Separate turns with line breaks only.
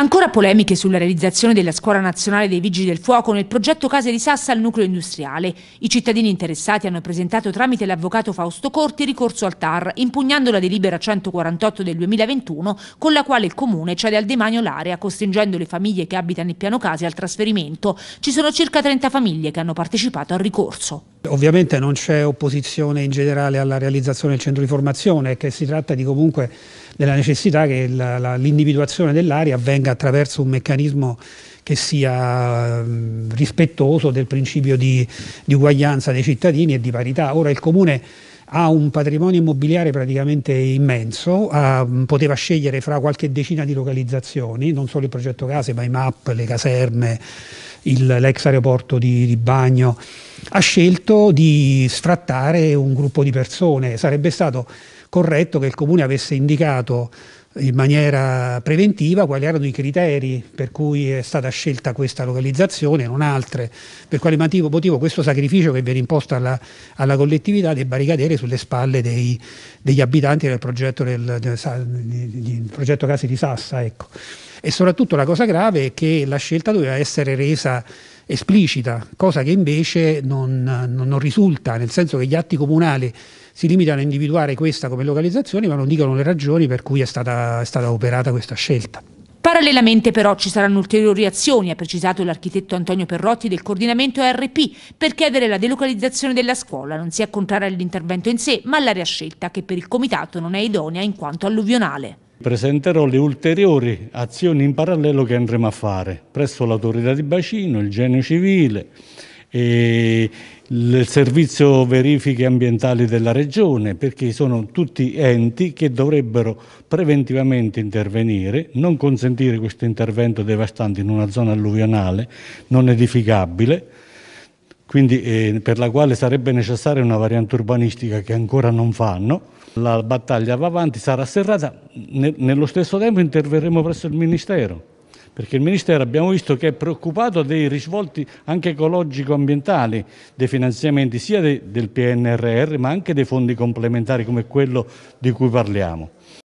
Ancora polemiche sulla realizzazione della scuola nazionale dei Vigili del Fuoco nel progetto Case di Sassa al nucleo industriale. I cittadini interessati hanno presentato tramite l'avvocato Fausto Corti ricorso al TAR, impugnando la delibera 148 del 2021 con la quale il comune cede al demanio l'area, costringendo le famiglie che abitano in piano case al trasferimento. Ci sono circa 30 famiglie che hanno partecipato al ricorso.
Ovviamente non c'è opposizione in generale alla realizzazione del centro di formazione, che si tratta di comunque della necessità che l'individuazione dell'area avvenga attraverso un meccanismo che sia rispettoso del principio di, di uguaglianza dei cittadini e di parità. Ora il Comune ha un patrimonio immobiliare praticamente immenso, ha, poteva scegliere fra qualche decina di localizzazioni, non solo il progetto case, ma i MAP, le caserme, il, l'ex aeroporto di, di Bagno, ha scelto di sfrattare un gruppo di persone. Sarebbe stato corretto che il Comune avesse indicato in maniera preventiva quali erano i criteri per cui è stata scelta questa localizzazione e non altre, per quale motivo, motivo questo sacrificio che viene imposto alla, alla collettività debba ricadere sulle spalle dei, degli abitanti del progetto, del, del, del, progetto Case di Sassa. Ecco. E soprattutto la cosa grave è che la scelta doveva essere resa esplicita, cosa che invece non, non, non risulta, nel senso che gli atti comunali si limitano a individuare questa come localizzazione, ma non dicono le ragioni per cui è stata, è stata operata questa scelta.
Parallelamente però ci saranno ulteriori azioni, ha precisato l'architetto Antonio Perrotti del coordinamento RP, per chiedere la delocalizzazione della scuola. Non sia contraria all'intervento in sé, ma all'area scelta, che per il comitato non è idonea in quanto alluvionale.
Presenterò le ulteriori azioni in parallelo che andremo a fare presso l'autorità di bacino, il genio civile, il servizio verifiche ambientali della regione perché sono tutti enti che dovrebbero preventivamente intervenire, non consentire questo intervento devastante in una zona alluvionale non edificabile, quindi eh, per la quale sarebbe necessaria una variante urbanistica che ancora non fanno la battaglia va avanti, sarà serrata, ne nello stesso tempo interverremo presso il Ministero perché il Ministero abbiamo visto che è preoccupato dei risvolti anche ecologico-ambientali dei finanziamenti sia de del PNRR ma anche dei fondi complementari come quello di cui parliamo.